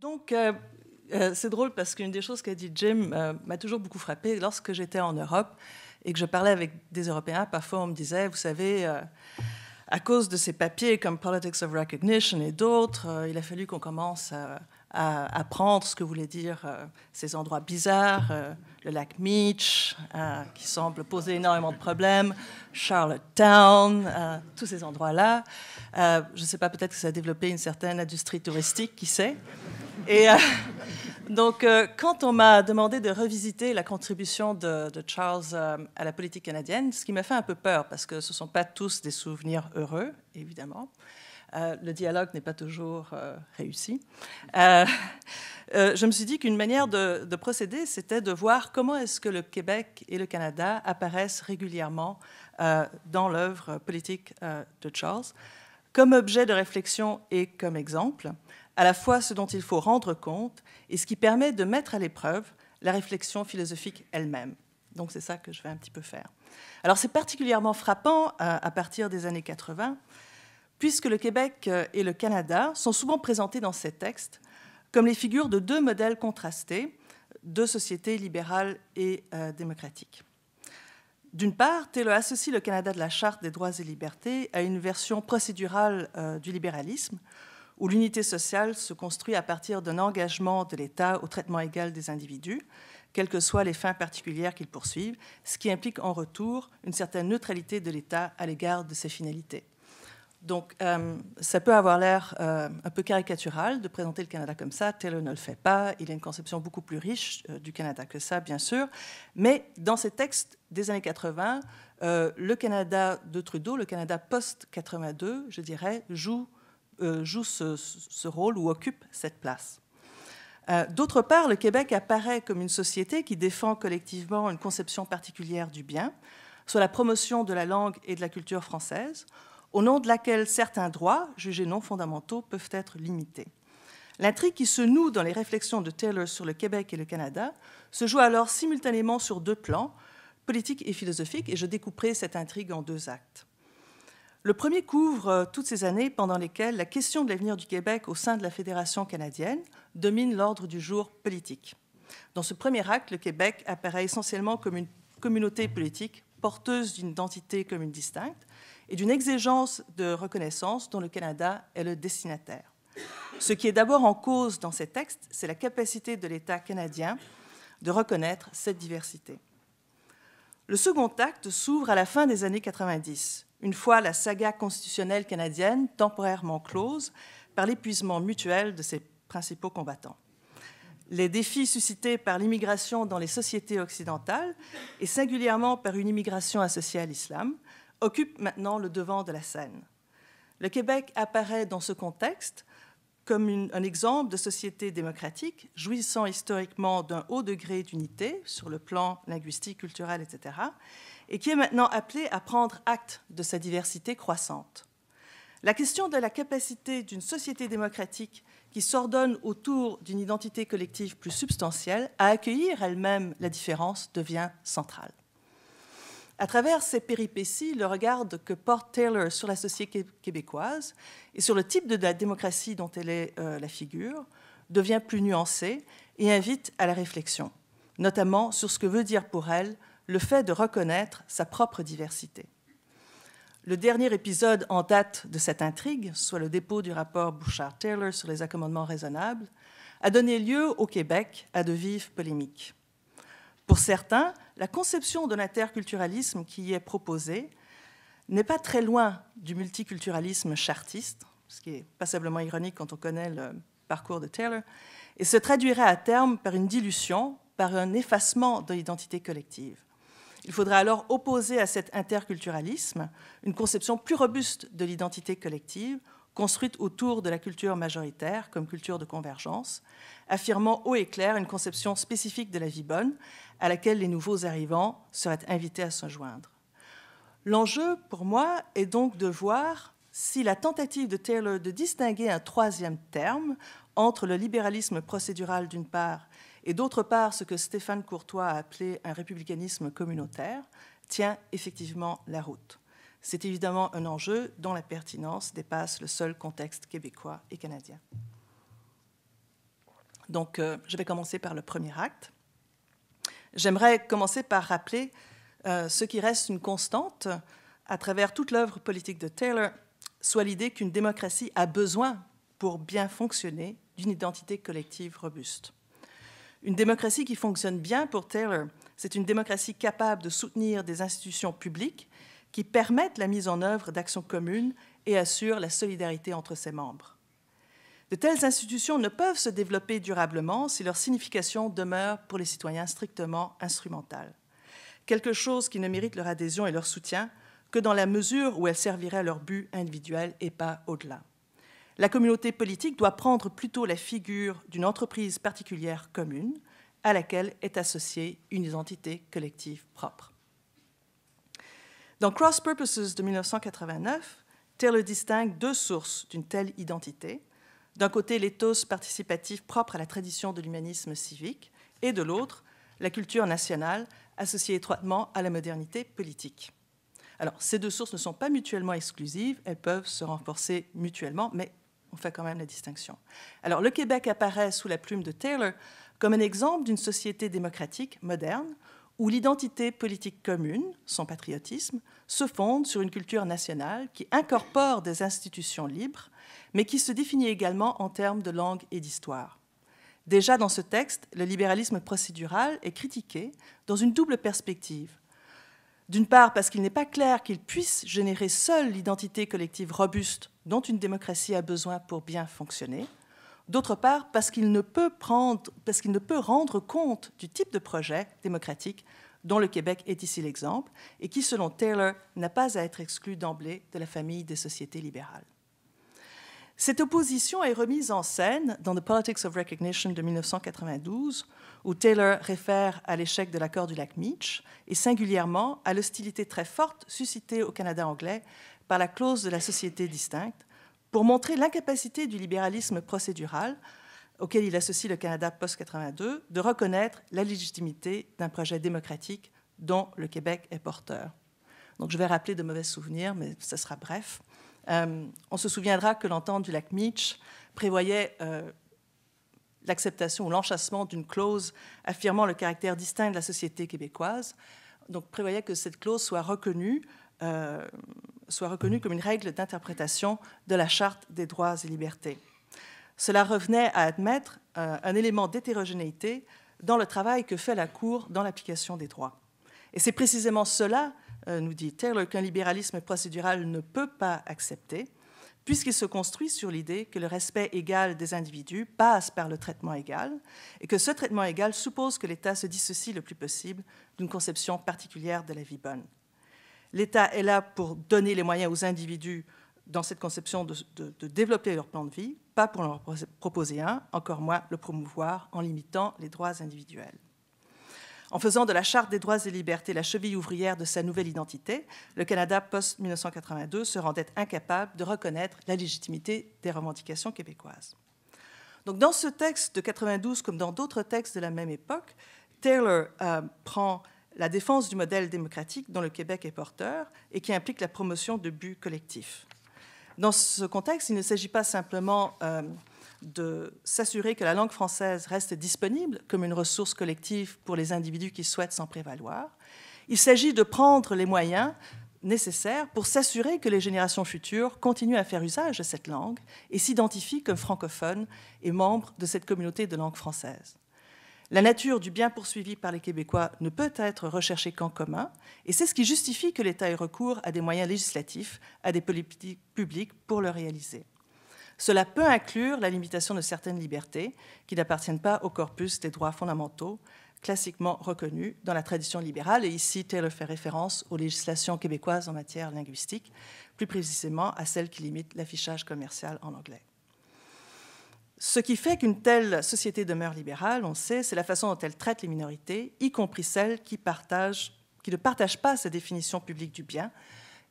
Donc, euh, euh, c'est drôle parce qu'une des choses qu'a dit Jim euh, m'a toujours beaucoup frappée. Lorsque j'étais en Europe et que je parlais avec des Européens, parfois on me disait, vous savez, à cause de ces papiers comme Politics of Recognition et d'autres, il a fallu qu'on commence à, à, apprendre ce que voulaient dire ces endroits bizarres, le lac Meach, qui semble poser énormément de problèmes, Charlottetown, tous ces endroits-là. je ne sais pas, peut-être que ça a développé une certaine industrie touristique, qui sait et euh, donc, euh, quand on m'a demandé de revisiter la contribution de, Charles euh, à la politique canadienne, ce qui m'a fait un peu peur, parce que ce ne sont pas tous des souvenirs heureux, évidemment. le dialogue n'est pas toujours réussi. je me suis dit qu'une manière de, de procéder, c'était de voir comment est-ce que le Québec et le Canada apparaissent régulièrement dans l'œuvre politique de Charles, comme objet de réflexion et comme exemple à la fois ce dont il faut rendre compte et ce qui permet de mettre à l'épreuve la réflexion philosophique elle-même. Donc c'est ça que je vais un petit peu faire. Alors c'est particulièrement frappant euh, à partir des années 80, puisque le Québec euh, et le Canada sont souvent présentés dans ces textes comme les figures de deux modèles contrastés deux sociétés libérales et euh, démocratiques. D'une part, Taylor associe le Canada de la Charte des droits et libertés à une version procédurale du libéralisme, où l'unité sociale se construit à partir d'un engagement de l'État au traitement égal des individus, quelles que soient les fins particulières qu'ils poursuivent, ce qui implique en retour une certaine neutralité de l'État à l'égard de ses finalités. Donc, euh, ça peut avoir l'air euh, un peu caricatural de présenter le Canada comme ça. Taylor ne le fait pas. Il a une conception beaucoup plus riche euh, du Canada que ça, bien sûr. Mais dans ces textes des années 80, le Canada de Trudeau, le Canada post-82, je dirais, joue euh, joue ce, rôle ou occupe cette place. Euh, d'autre part, le Québec apparaît comme une société qui défend collectivement une conception particulière du bien, sur la promotion de la langue et de la culture française, au nom de laquelle certains droits, jugés non fondamentaux, peuvent être limités. L'intrigue qui se noue dans les réflexions de Taylor sur le Québec et le Canada se joue alors simultanément sur deux plans, politique et philosophique, et je découperai cette intrigue en deux actes. Le premier couvre euh, toutes ces années pendant lesquelles la question de l'avenir du Québec au sein de la Fédération canadienne domine l'ordre du jour politique. Dans ce premier acte, le Québec apparaît essentiellement comme une communauté politique porteuse d'une identité commune distincte et d'une exigence de reconnaissance dont le Canada est le destinataire. Ce qui est d'abord en cause dans ces textes, c'est la capacité de l'État canadien de reconnaître cette diversité. Le second acte s'ouvre à la fin des années 90, une fois la saga constitutionnelle canadienne temporairement close par l'épuisement mutuel de ses principaux combattants. Les défis suscités par l'immigration dans les sociétés occidentales, et singulièrement par une immigration associée à l'islam, occupent maintenant le devant de la scène. Le Québec apparaît dans ce contexte comme un exemple de société démocratique jouissant historiquement d'un haut degré d'unité sur le plan linguistique, culturel, etc., et qui est maintenant appelée à prendre acte de sa diversité croissante. La question de la capacité d'une société démocratique qui s'ordonne autour d'une identité collective plus substantielle à accueillir elle-même la différence devient centrale. À travers ces péripéties, le regard que porte Taylor sur la société québécoise et sur le type de la démocratie dont elle est euh, la figure devient plus nuancé et invite à la réflexion, notamment sur ce que veut dire pour elle le fait de reconnaître sa propre diversité. Le dernier épisode en date de cette intrigue, soit le dépôt du rapport Bouchard-Taylor sur les accommodements raisonnables, a donné lieu au Québec à de vives polémiques. Pour certains, la conception de l'interculturalisme qui y est proposée n'est pas très loin du multiculturalisme chartiste, ce qui est passablement ironique quand on connaît le parcours de Taylor, et se traduirait à terme par une dilution, par un effacement de l'identité collective. Il faudrait alors opposer à cet interculturalisme une conception plus robuste de l'identité collective, construite autour de la culture majoritaire comme culture de convergence, affirmant haut et clair une conception spécifique de la vie bonne à laquelle les nouveaux arrivants seraient invités à se joindre. L'enjeu, pour moi, est donc de voir si la tentative de Taylor de distinguer un troisième terme entre le libéralisme procédural d'une part et d'autre part ce que Stéphane Courtois a appelé un républicanisme communautaire, tient effectivement la route. C'est évidemment un enjeu dont la pertinence dépasse le seul contexte québécois et canadien. Donc, euh, je vais commencer par le premier acte. J'aimerais commencer par rappeler euh, ce qui reste une constante à travers toute l'œuvre politique de Taylor, soit l'idée qu'une démocratie a besoin, pour bien fonctionner, d'une identité collective robuste. Une démocratie qui fonctionne bien pour Taylor, c'est une démocratie capable de soutenir des institutions publiques qui permettent la mise en œuvre d'actions communes et assurent la solidarité entre ses membres. De telles institutions ne peuvent se développer durablement si leur signification demeure pour les citoyens strictement instrumentale. Quelque chose qui ne mérite leur adhésion et leur soutien que dans la mesure où elles serviraient à leur but individuel et pas au-delà la communauté politique doit prendre plutôt la figure d'une entreprise particulière commune à laquelle est associée une identité collective propre. Dans Cross Purposes de 1989, Taylor distingue deux sources d'une telle identité. D'un côté, l'éthos participatif propre à la tradition de l'humanisme civique, et de l'autre, la culture nationale associée étroitement à la modernité politique. Alors, ces deux sources ne sont pas mutuellement exclusives, elles peuvent se renforcer mutuellement, mais on fait quand même la distinction. Alors le Québec apparaît sous la plume de Taylor comme un exemple d'une société démocratique moderne où l'identité politique commune, son patriotisme, se fonde sur une culture nationale qui incorpore des institutions libres, mais qui se définit également en termes de langue et d'histoire. Déjà dans ce texte, le libéralisme procédural est critiqué dans une double perspective, d'une part, parce qu'il n'est pas clair qu'il puisse générer seul l'identité collective robuste dont une démocratie a besoin pour bien fonctionner. D'autre part, parce qu'il ne, peut prendre, parce qu'il ne peut rendre compte du type de projet démocratique dont le Québec est ici l'exemple, et qui, selon Taylor, n'a pas à être exclu d'emblée de la famille des sociétés libérales. Cette opposition est remise en scène dans The Politics of Recognition de 1992, où Taylor réfère à l'échec de l'accord du lac Meach et singulièrement à l'hostilité très forte suscitée au Canada anglais par la clause de la société distincte, pour montrer l'incapacité du libéralisme procédural, auquel il associe le Canada post-82, de reconnaître la légitimité d'un projet démocratique dont le Québec est porteur. Donc je vais rappeler de mauvais souvenirs, mais ce sera bref. Euh, on se souviendra que l'entente du lac mitch prévoyait euh, l'acceptation ou l'enchassement d'une clause affirmant le caractère distinct de la société québécoise, donc prévoyait que cette clause soit reconnue, euh, soit reconnue comme une règle d'interprétation de la Charte des droits et libertés. Cela revenait à admettre un élément d'hétérogénéité dans le travail que fait la Cour dans l'application des droits. Et c'est précisément cela euh, nous dit Taylor, qu'un libéralisme procédural ne peut pas accepter, puisqu'il se construit sur l'idée que le respect égal des individus passe par le traitement égal, et que ce traitement égal suppose que l'État se dissocie le plus possible d'une conception particulière de la vie bonne. L'État est là pour donner les moyens aux individus dans cette conception de, de, développer leur plan de vie, pas pour leur proposer un, encore moins le promouvoir en limitant les droits individuels. En faisant de la Charte des droits et libertés la cheville ouvrière de sa nouvelle identité, le Canada post-1982 se rendait incapable de reconnaître la légitimité des revendications québécoises. Donc, dans ce texte de 1992, comme dans d'autres textes de la même époque, Taylor euh, prend la défense du modèle démocratique dont le Québec est porteur et qui implique la promotion de buts collectifs. Dans ce contexte, il ne s'agit pas simplement euh, de s'assurer que la langue française reste disponible comme une ressource collective pour les individus qui souhaitent s'en prévaloir. Il s'agit de prendre les moyens nécessaires pour s'assurer que les générations futures continuent à faire usage de cette langue et s'identifient comme francophones et membres de cette communauté de langue française. La nature du bien poursuivi par les Québécois ne peut être recherchée qu'en commun, et c'est ce qui justifie que l'État ait recours à des moyens législatifs, à des politiques publiques pour le réaliser. Cela peut inclure la limitation de certaines libertés qui n'appartiennent pas au corpus des droits fondamentaux classiquement reconnus dans la tradition libérale. Et ici, Taylor fait référence aux législations québécoises en matière linguistique, plus précisément à celles qui limitent l'affichage commercial en anglais. Ce qui fait qu'une telle société demeure libérale, on sait, c'est la façon dont elle traite les minorités, y compris celles qui, ne partagent pas sa définition publique du bien,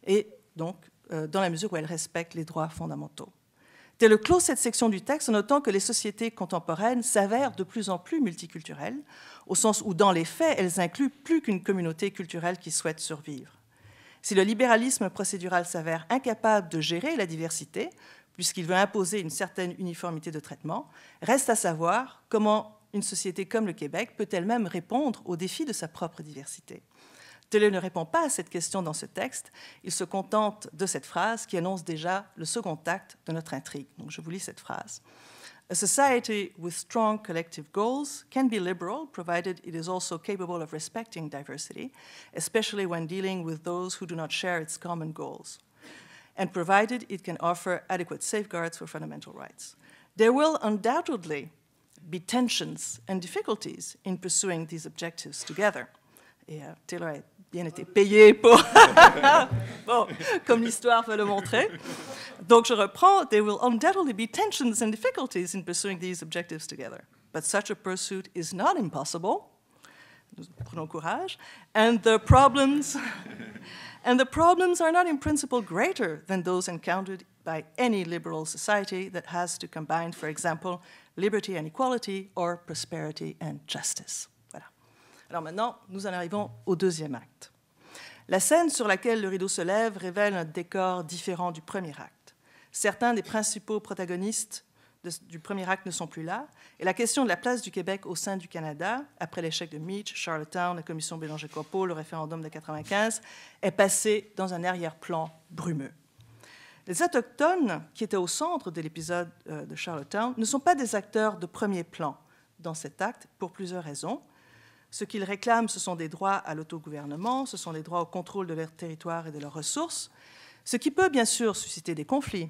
et donc euh, dans la mesure où elle respecte les droits fondamentaux le de cette section du texte en notant que les sociétés contemporaines s'avèrent de plus en plus multiculturelles, au sens où, dans les faits, elles incluent plus qu'une communauté culturelle qui souhaite survivre. Si le libéralisme procédural s'avère incapable de gérer la diversité, puisqu'il veut imposer une certaine uniformité de traitement, reste à savoir comment une société comme le Québec peut elle-même répondre aux défis de sa propre diversité. Télé ne répond pas à cette question dans ce texte. Il se contente de cette phrase qui annonce déjà le second acte de notre intrigue. Donc je vous lis cette phrase. A society with strong collective goals can be liberal, provided it is also capable of respecting diversity, especially when dealing with those who do not share its common goals, and provided it can offer adequate safeguards for fundamental rights. There will undoubtedly be tensions and difficulties in pursuing these objectives together. Et euh, Taylor bien été payé pour. bon, comme l'histoire va le montrer. Donc je reprends. There will undoubtedly be tensions and difficulties in pursuing these objectives together. But such a pursuit is not impossible. Nous prenons courage. And the problems. and the problems are not in principle greater than those encountered by any liberal society that has to combine, for example, liberty and equality or prosperity and justice. Alors maintenant, nous en arrivons au deuxième acte. La scène sur laquelle le rideau se lève révèle un décor différent du premier acte. Certains des principaux protagonistes du premier acte ne sont plus là, et la question de la place du Québec au sein du Canada, après l'échec de Meach, Charlottetown, la commission Bélanger-Corpo, le référendum de 1995, est passée dans un arrière-plan brumeux. Les Autochtones, qui étaient au centre de l'épisode euh, de Charlottetown, ne sont pas des acteurs de premier plan dans cet acte pour plusieurs raisons. Ce qu'ils réclament, ce sont des droits à l'autogouvernement, ce sont des droits au contrôle de leur territoire et de leurs ressources, ce qui peut bien sûr susciter des conflits,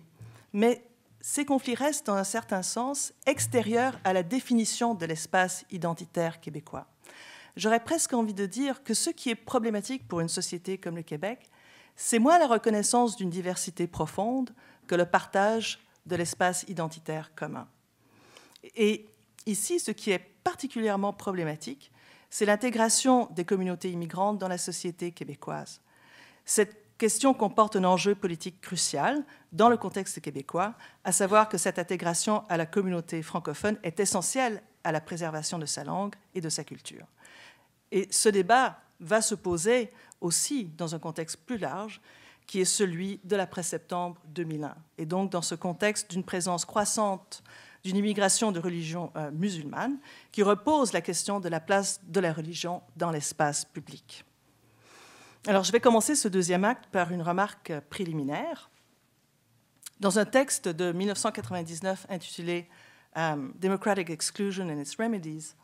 mais ces conflits restent dans un certain sens extérieurs à la définition de l'espace identitaire québécois. J'aurais presque envie de dire que ce qui est problématique pour une société comme le Québec, c'est moins la reconnaissance d'une diversité profonde que le partage de l'espace identitaire commun. Et ici, ce qui est particulièrement problématique, c'est l'intégration des communautés immigrantes dans la société québécoise. Cette question comporte un enjeu politique crucial dans le contexte québécois, à savoir que cette intégration à la communauté francophone est essentielle à la préservation de sa langue et de sa culture. Et ce débat va se poser aussi dans un contexte plus large, qui est celui de l'après-septembre 2001. Et donc dans ce contexte d'une présence croissante d'une immigration de religion euh, musulmane qui repose la question de la place de la religion dans l'espace public. Alors je vais commencer ce deuxième acte par une remarque préliminaire. Dans un texte de 1999 intitulé euh, Democratic Exclusion and its Remedies,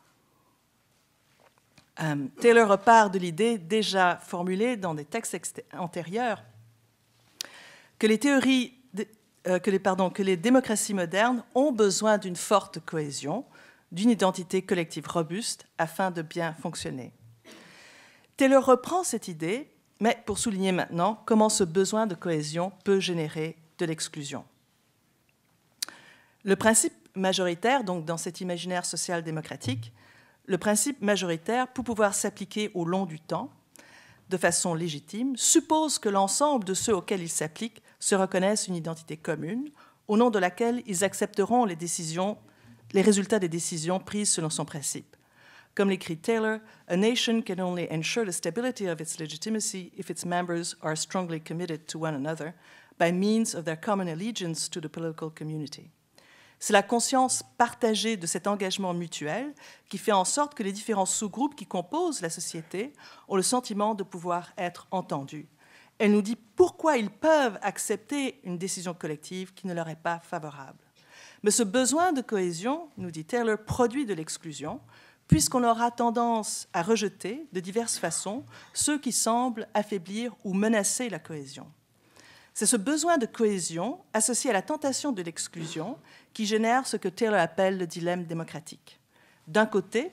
euh, Taylor repart de l'idée déjà formulée dans des textes antérieurs que les théories euh, que les démocraties modernes ont besoin d'une forte cohésion, d'une identité collective robuste afin de bien fonctionner. Taylor reprend cette idée, mais pour souligner maintenant comment ce besoin de cohésion peut générer de l'exclusion. Le principe majoritaire, donc dans cet imaginaire social-démocratique, le principe majoritaire, pour pouvoir s'appliquer au long du temps, de façon légitime, suppose que l'ensemble de ceux auxquels il s'applique se reconnaissent une identité commune, au nom de laquelle ils accepteront les résultats des décisions prises selon son principe. Comme l'écrit Taylor, a nation can only ensure the stability of its legitimacy if its members are strongly committed to one another by means of their common allegiance to the political community. C'est la conscience partagée de cet engagement mutuel qui fait en sorte que les différents sous-groupes qui composent la société ont le sentiment de pouvoir être entendus. Elle nous dit pourquoi ils peuvent accepter une décision collective qui ne leur est pas favorable. Mais ce besoin de cohésion, nous dit Taylor, produit de l'exclusion, puisqu'on aura tendance à rejeter de diverses façons ceux qui semblent affaiblir ou menacer la cohésion. C'est ce besoin de cohésion associé à la tentation de l'exclusion qui génère ce que Taylor appelle le dilemme démocratique. D'un côté,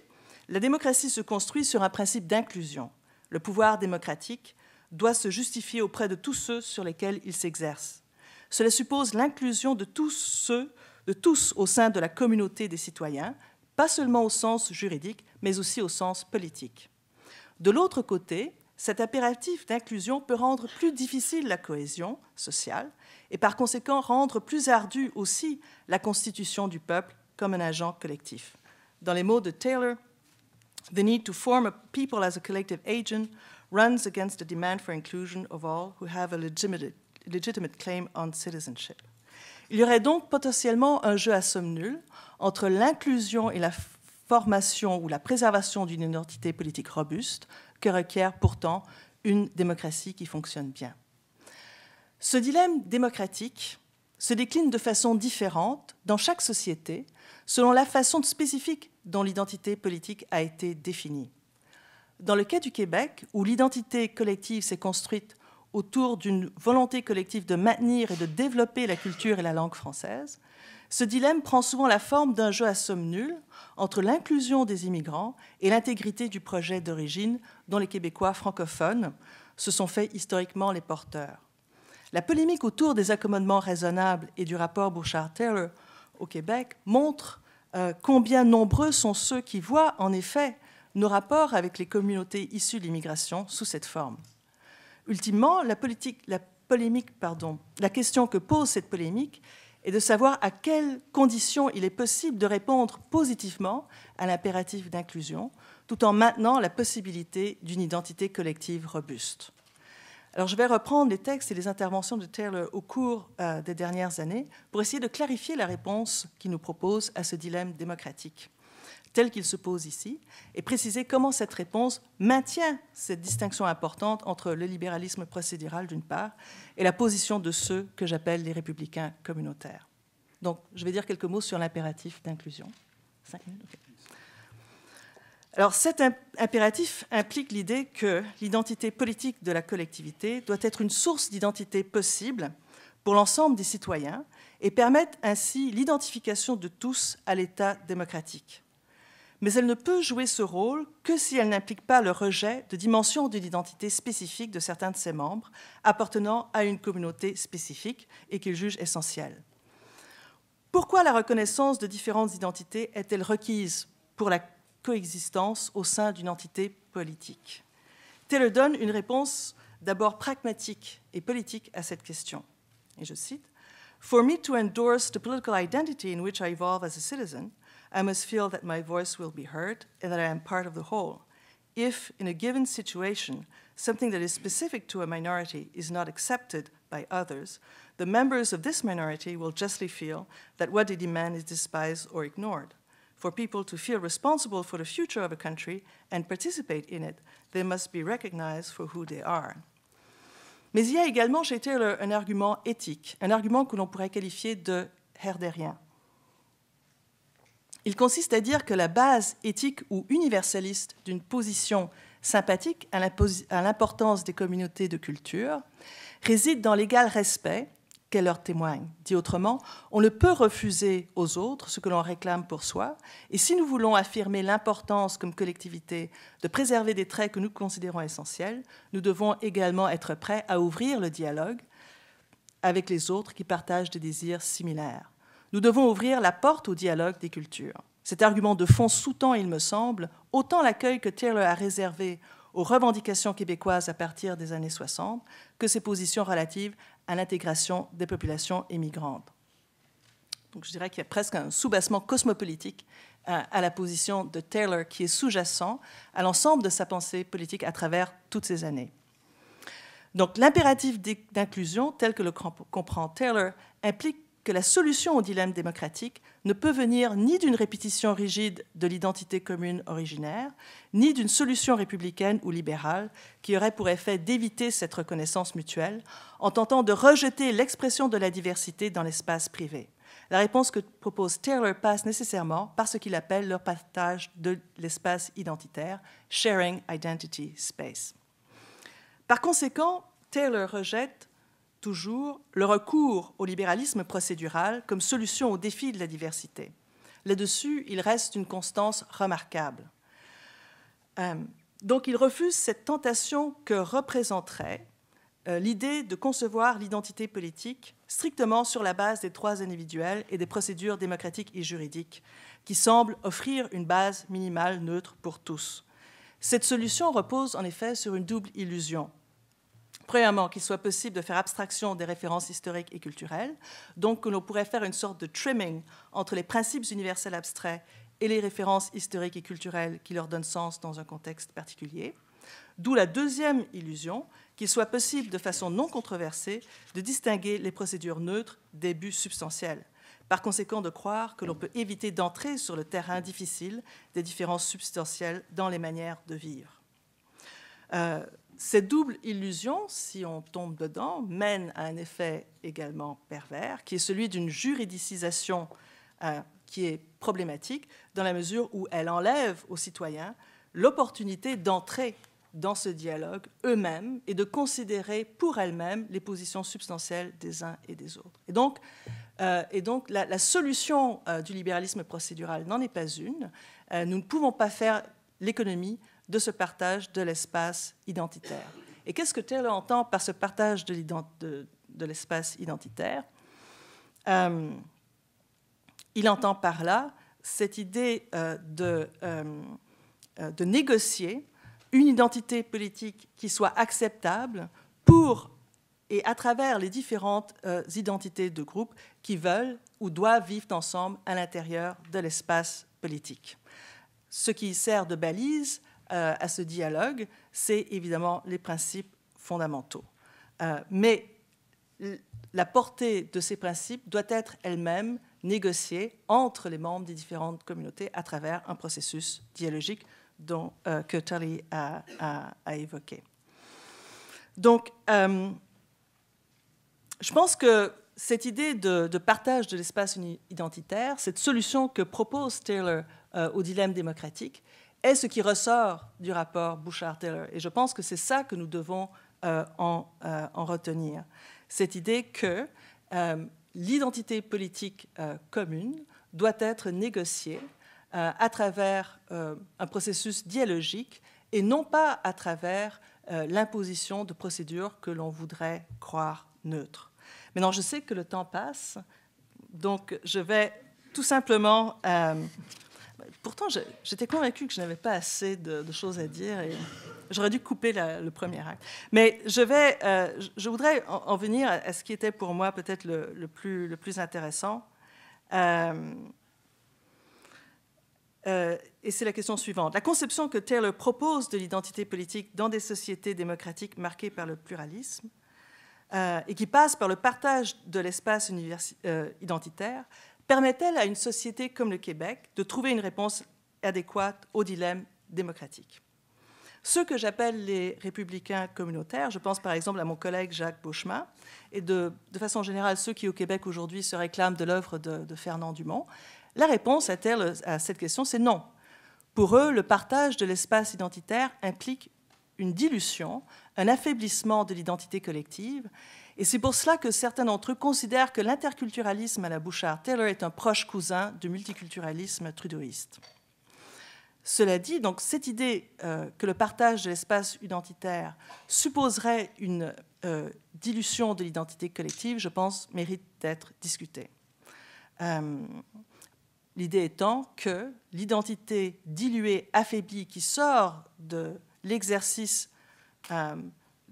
la démocratie se construit sur un principe d'inclusion. Le pouvoir démocratique doit se justifier auprès de tous ceux sur lesquels il s'exerce. Cela suppose l'inclusion de tous ceux, de tous au sein de la communauté des citoyens, pas seulement au sens juridique, mais aussi au sens politique. De l'autre côté, cet impératif d'inclusion peut rendre plus difficile la cohésion sociale et par conséquent rendre plus ardue aussi la constitution du peuple comme un agent collectif. Dans les mots de Taylor, The need to form a people as a collective agent runs against the demand for inclusion of all who have a legitimate, claim on citizenship. Il y aurait donc potentiellement un jeu à somme nulle entre l'inclusion et la formation ou la préservation d'une identité politique robuste que requiert pourtant une démocratie qui fonctionne bien. Ce dilemme démocratique se décline de façon différente dans chaque société selon la façon spécifique dont l'identité politique a été définie. Dans le cas du Québec, où l'identité collective s'est construite autour d'une volonté collective de maintenir et de développer la culture et la langue française, ce dilemme prend souvent la forme d'un jeu à somme nulle entre l'inclusion des immigrants et l'intégrité du projet d'origine dont les Québécois francophones se sont fait historiquement les porteurs. La polémique autour des accommodements raisonnables et du rapport Bouchard-Taylor au Québec montre euh, combien nombreux sont ceux qui voient en effet nos rapports avec les communautés issues de l'immigration sous cette forme. Ultimement, la, politique, la, polémique, pardon, la question que pose cette polémique est de savoir à quelles conditions il est possible de répondre positivement à l'impératif d'inclusion, tout en maintenant la possibilité d'une identité collective robuste. Alors je vais reprendre les textes et les interventions de Taylor au cours euh, des dernières années pour essayer de clarifier la réponse qu'il nous propose à ce dilemme démocratique tel qu'il se pose ici, et préciser comment cette réponse maintient cette distinction importante entre le libéralisme procédural d'une part et la position de ceux que j'appelle les républicains communautaires. Donc je vais dire quelques mots sur l'impératif d'inclusion. Alors cet impératif implique l'idée que l'identité politique de la collectivité doit être une source d'identité possible pour l'ensemble des citoyens et permettre ainsi l'identification de tous à l'État démocratique mais elle ne peut jouer ce rôle que si elle n'implique pas le rejet de dimensions d'une identité spécifique de certains de ses membres appartenant à une communauté spécifique et qu'il juge essentielle. Pourquoi la reconnaissance de différentes identités est-elle requise pour la coexistence au sein d'une entité politique Taylor donne une réponse d'abord pragmatique et politique à cette question. Et je cite For me to endorse the political identity in which I evolve as a citizen, I must feel that my voice will be heard and that I am part of the whole. If, in a given situation, something that is specific to a minority is not accepted by others, the members of this minority will justly feel that what they demand is despised or ignored. For people to feel responsible for the future of a country and participate in it, they must be recognized for who they are. Mais il y a également chez Taylor un argument éthique, un argument que l'on pourrait qualifier de herderien. Il consiste à dire que la base éthique ou universaliste d'une position sympathique à l'importance des communautés de culture réside dans l'égal respect qu'elle leur témoigne. Dit autrement, on ne peut refuser aux autres ce que l'on réclame pour soi, et si nous voulons affirmer l'importance comme collectivité de préserver des traits que nous considérons essentiels, nous devons également être prêts à ouvrir le dialogue avec les autres qui partagent des désirs similaires nous devons ouvrir la porte au dialogue des cultures. Cet argument de fond sous-tend, il me semble, autant l'accueil que Taylor a réservé aux revendications québécoises à partir des années 60 que ses positions relatives à l'intégration des populations émigrantes. Donc je dirais qu'il y a presque un soubassement cosmopolitique euh, à la position de Taylor qui est sous-jacent à l'ensemble de sa pensée politique à travers toutes ces années. Donc l'impératif d'inclusion tel que le comprend Taylor implique que la solution au dilemme démocratique ne peut venir ni d'une répétition rigide de l'identité commune originaire, ni d'une solution républicaine ou libérale qui aurait pour effet d'éviter cette reconnaissance mutuelle en tentant de rejeter l'expression de la diversité dans l'espace privé. La réponse que propose Taylor passe nécessairement par ce qu'il appelle le partage de l'espace identitaire, Sharing Identity Space. Par conséquent, Taylor rejette toujours le recours au libéralisme procédural comme solution au défi de la diversité. Là-dessus, il reste une constance remarquable. Euh, donc il refuse cette tentation que représenterait euh, l'idée de concevoir l'identité politique strictement sur la base des droits individuels et des procédures démocratiques et juridiques, qui semblent offrir une base minimale neutre pour tous. Cette solution repose en effet sur une double illusion. Premièrement, qu'il soit possible de faire abstraction des références historiques et culturelles, donc que l'on pourrait faire une sorte de trimming entre les principes universels abstraits et les références historiques et culturelles qui leur donnent sens dans un contexte particulier. D'où la deuxième illusion, qu'il soit possible de façon non controversée de distinguer les procédures neutres des buts substantiels. Par conséquent, de croire que l'on peut éviter d'entrer sur le terrain difficile des différences substantielles dans les manières de vivre. Euh, cette double illusion, si on tombe dedans, mène à un effet également pervers, qui est celui d'une juridicisation euh, qui est problématique, dans la mesure où elle enlève aux citoyens l'opportunité d'entrer dans ce dialogue eux-mêmes et de considérer pour elles-mêmes les positions substantielles des uns et des autres. Et donc, euh, la, solution euh, du libéralisme procédural n'en est pas une. nous ne pouvons pas faire l'économie de ce partage de l'espace identitaire. Et qu'est-ce que Taylor entend par ce partage de, l'espace identitaire euh, Il entend par là cette idée euh, euh, de, négocier une identité politique qui soit acceptable pour et à travers les différentes identités de groupes qui veulent ou doivent vivre ensemble à l'intérieur de l'espace politique. Ce qui sert de balise euh, à ce dialogue, c'est évidemment les principes fondamentaux. Euh, mais la portée de ces principes doit être elle-même négociée entre les membres des différentes communautés à travers un processus dialogique dont, euh, que Tully a, évoqué. Donc, je pense que cette idée de, partage de l'espace identitaire, cette solution que propose Taylor au dilemme démocratique, est ce qui ressort du rapport Bouchard-Taylor. Et je pense que c'est ça que nous devons euh, euh, en, retenir. Cette idée que euh, l'identité politique commune doit être négociée à travers un processus dialogique et non pas à travers l'imposition de procédures que l'on voudrait croire neutres. Maintenant, je sais que le temps passe, donc je vais tout simplement Pourtant, j'étais convaincue que je n'avais pas assez de, choses à dire et j'aurais dû couper le premier acte. Mais je, vais, euh, je voudrais en, venir à, ce qui était pour moi peut-être le, plus, intéressant. Euh, euh, et c'est la question suivante. La conception que Taylor propose de l'identité politique dans des sociétés démocratiques marquées par le pluralisme et qui passe par le partage de l'espace identitaire permet-elle à une société comme le Québec de trouver une réponse adéquate au dilemme démocratique Ceux que j'appelle les républicains communautaires, je pense par exemple à mon collègue Jacques Beauchemin, et de, façon générale ceux qui au Québec aujourd'hui se réclament de l'œuvre de, Fernand Dumont, la réponse à cette question, c'est non. Pour eux, le partage de l'espace identitaire implique une dilution, un affaiblissement de l'identité collective et c'est pour cela que certains d'entre eux considèrent que l'interculturalisme à la Bouchard-Taylor est un proche cousin du multiculturalisme trudeauiste. Cela dit, donc, cette idée euh, que le partage de l'espace identitaire supposerait une euh, dilution de l'identité collective, je pense, mérite d'être discutée. Euh, l'idée étant que l'identité diluée, affaiblie, qui sort de l'exercice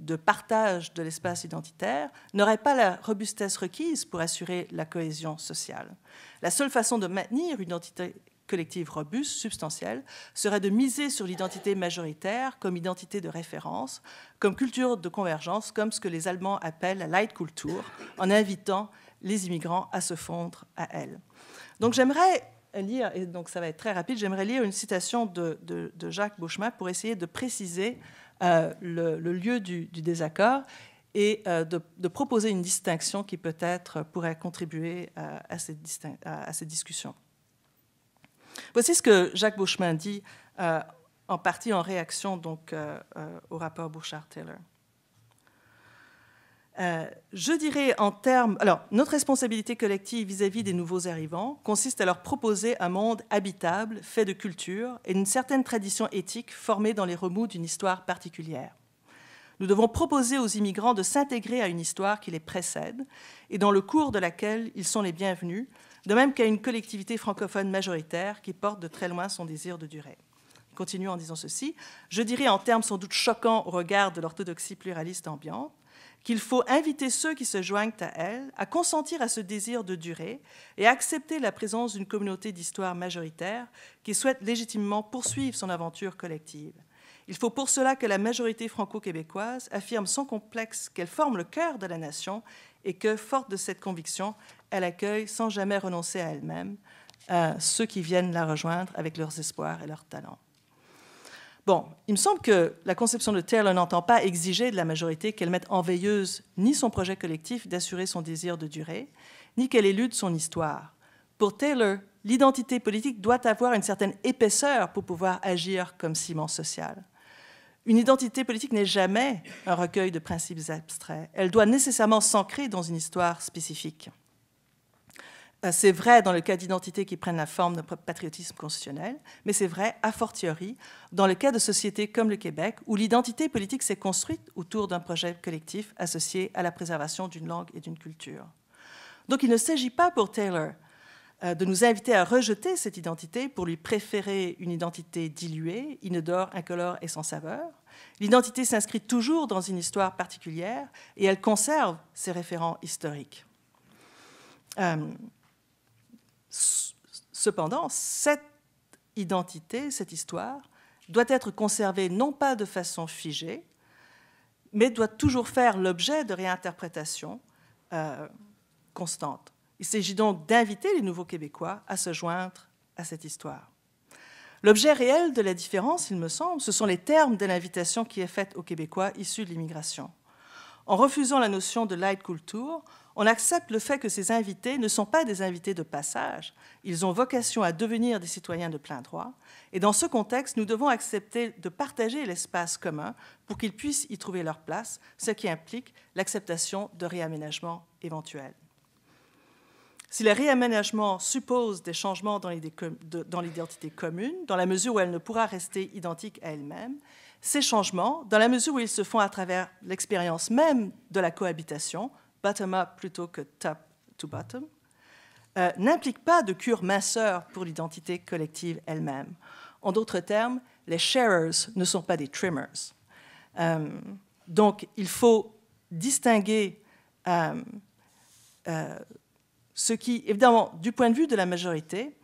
de partage de l'espace identitaire n'aurait pas la robustesse requise pour assurer la cohésion sociale. La seule façon de maintenir une identité collective robuste, substantielle, serait de miser sur l'identité majoritaire comme identité de référence, comme culture de convergence, comme ce que les Allemands appellent la Leitkultur, en invitant les immigrants à se fondre à elle. Donc j'aimerais lire, et donc ça va être très rapide, j'aimerais lire une citation de, Jacques Bouchemin pour essayer de préciser euh, le, lieu du, désaccord et euh, de, proposer une distinction qui peut-être pourrait contribuer euh, à, ces discussions. Voici ce que Jacques Bouchemin dit en partie en réaction donc, au rapport Bouchard-Taylor. Euh, je dirais en termes. Alors, notre responsabilité collective vis-à-vis des nouveaux arrivants consiste à leur proposer un monde habitable, fait de culture et d'une certaine tradition éthique formée dans les remous d'une histoire particulière. Nous devons proposer aux immigrants de s'intégrer à une histoire qui les précède et dans le cours de laquelle ils sont les bienvenus, de même qu'à une collectivité francophone majoritaire qui porte de très loin son désir de durer continue en disant ceci. Je dirais en termes sans doute choquants au regard de l'orthodoxie pluraliste ambiante qu'il faut inviter ceux qui se joignent à elle à consentir à ce désir de durer et à accepter la présence d'une communauté d'histoire majoritaire qui souhaite légitimement poursuivre son aventure collective. Il faut pour cela que la majorité franco-québécoise affirme sans complexe qu'elle forme le cœur de la nation et que, forte de cette conviction, elle accueille sans jamais renoncer à elle-même euh, ceux qui viennent la rejoindre avec leurs espoirs et leurs talents. Bon, il me semble que la conception de Taylor n'entend pas exiger de la majorité qu'elle mette en veilleuse ni son projet collectif d'assurer son désir de durée, ni qu'elle élude son histoire. Pour Taylor, l'identité politique doit avoir une certaine épaisseur pour pouvoir agir comme ciment social. Une identité politique n'est jamais un recueil de principes abstraits. Elle doit nécessairement s'ancrer dans une histoire spécifique. Euh, c'est vrai dans le cas d'identités qui prennent la forme d'un patriotisme constitutionnel, mais c'est vrai a fortiori dans le cas de sociétés comme le Québec, où l'identité politique s'est construite autour d'un projet collectif associé à la préservation d'une langue et d'une culture. Donc il ne s'agit pas pour Taylor euh, de nous inviter à rejeter cette identité pour lui préférer une identité diluée, inodore, incolore et sans saveur. L'identité s'inscrit toujours dans une histoire particulière et elle conserve ses référents historiques. Euh, Cependant, cette identité, cette histoire, doit être conservée non pas de façon figée, mais doit toujours faire l'objet de réinterprétations euh, constantes. Il s'agit donc d'inviter les nouveaux Québécois à se joindre à cette histoire. L'objet réel de la différence, il me semble, ce sont les termes de l'invitation qui est faite aux Québécois issus de l'immigration. En refusant la notion de light culture, on accepte le fait que ces invités ne sont pas des invités de passage, ils ont vocation à devenir des citoyens de plein droit, et dans ce contexte, nous devons accepter de partager l'espace commun pour qu'ils puissent y trouver leur place, ce qui implique l'acceptation de réaménagements éventuels. Si les réaménagements supposent des changements dans l'identité commune, dans la mesure où elle ne pourra rester identique à elle-même, ces changements, dans la mesure où ils se font à travers l'expérience même de la cohabitation, bottom-up plutôt que top-to-bottom, euh, n'impliquent pas de cure minceur pour l'identité collective elle-même. En d'autres termes, les sharers ne sont pas des trimmers. Euh, donc, il faut distinguer euh, ce qui, évidemment, du point de vue de la majorité,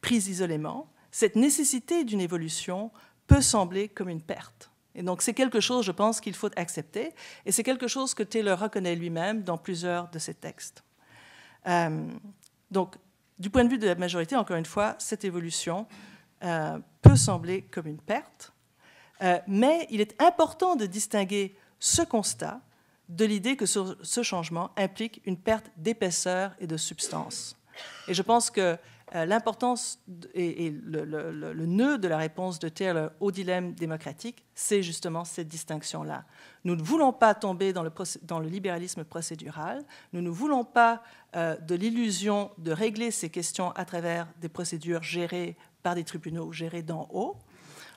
prise isolément, cette nécessité d'une évolution peut sembler comme une perte. Et donc c'est quelque chose, je pense, qu'il faut accepter, et c'est quelque chose que Taylor reconnaît lui-même dans plusieurs de ses textes. Euh, donc, du point de vue de la majorité, encore une fois, cette évolution euh, peut sembler comme une perte, euh, mais il est important de distinguer ce constat de l'idée que ce, ce changement implique une perte d'épaisseur et de substance. Et je pense que euh, l'importance et, le, nœud de la réponse de Taylor au dilemme démocratique, c'est justement cette distinction-là. Nous ne voulons pas tomber dans le, libéralisme procédural, nous ne voulons pas euh, de l'illusion de régler ces questions à travers des procédures gérées par des tribunaux, gérées d'en haut.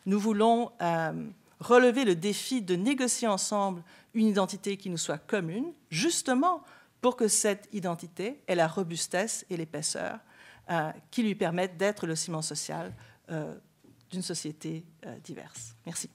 Nous voulons euh, relever le défi de négocier ensemble une identité qui nous soit commune, justement pour que cette identité ait la robustesse et l'épaisseur euh, qui lui permettent d'être le ciment social euh, d'une société euh, diverse. Merci.